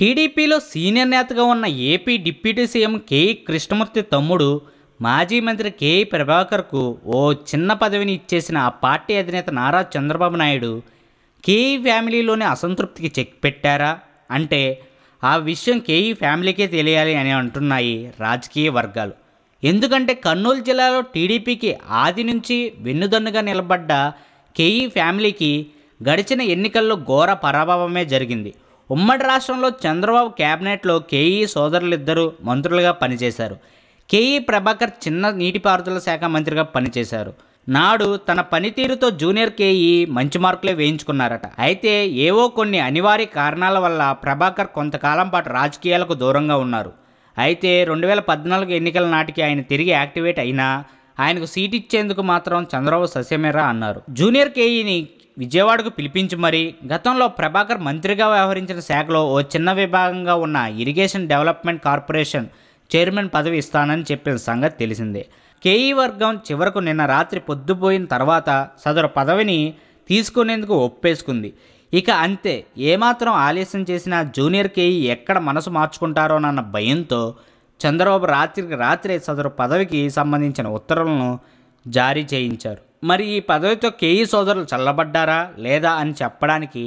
టీడీపీలో సీనియర్ నేతగా ఉన్న AP deputy CM KE Krishnamurthy తమ్ముడు మాజీ మంత్రి కేఈ ప్రభాకర్కు ఓ చిన్న పదవిని ఇచ్చేసిన ఆ పార్టీ అధినేత నారా చంద్రబాబు నాయుడు కేఈ ఫ్యామిలీలోనే అసంతృప్తికి చెక్ పెట్టారా అంటే ఆ విషయం కేఈ ఫ్యామిలీకే తెలియాలి అని అంటున్నాయి రాజకీయ వర్గాలు ఎందుకంటే కర్నూలు జిల్లాలో టీడీపీకి ఆది నుంచి వెన్నుదన్నుగా నిలబడ్డ కేఈ ఫ్యామిలీకి గడిచిన ఎన్నికల్లో ఘోర పరాభవమే జరిగింది ఉమ్మడి రాష్ట్రంలో చంద్రబాబు కేబినెట్లో కేఈ సోదరులిద్దరూ మంత్రులుగా పనిచేశారు కేఈ ప్రభాకర్ చిన్న నీటిపారుదల శాఖ మంత్రిగా పనిచేశారు నాడు తన పనితీరుతో జూనియర్ కేఈ మంచి మార్కులే వేయించుకున్నారట అయితే ఏవో కొన్ని అనివార్య కారణాల వల్ల ప్రభాకర్ కొంతకాలం పాటు రాజకీయాలకు దూరంగా ఉన్నారు అయితే రెండు వేల పద్నాలుగు ఎన్నికల నాటికి ఆయన తిరిగి యాక్టివేట్ అయినా ఆయనకు సీట్ ఇచ్చేందుకు మాత్రం చంద్రబాబు సస్యమేరా అన్నారు జూనియర్ కేఈని విజయవాడకు పిలిపించి మరీ గతంలో ప్రభాకర్ మంత్రిగా వ్యవహరించిన శాఖలో ఓ చిన్న విభాగంగా ఉన్న ఇరిగేషన్ డెవలప్మెంట్ కార్పొరేషన్ చైర్మన్ పదవి ఇస్తానని చెప్పిన సంగతి తెలిసిందే కేఈ వర్గం చివరకు నిన్న రాత్రి పొద్దుపోయిన తర్వాత సదరు పదవిని తీసుకునేందుకు ఒప్పేసుకుంది ఇక అంతే ఏమాత్రం ఆలస్యం చేసినా జూనియర్ కేఈ ఎక్కడ మనసు మార్చుకుంటారోనన్న భయంతో చంద్రబాబు రాత్రికి రాత్రే సదరు పదవికి సంబంధించిన ఉత్తర్వులను జారీ చేయించారు మరి ఈ పదవితో కేఈ సోదరులు చల్లబడ్డారా లేదా అని చెప్పడానికి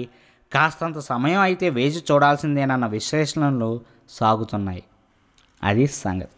కాస్తంత సమయం అయితే వేచి చూడాల్సిందేనన్న విశ్లేషణలు సాగుతున్నాయి అది సంగతి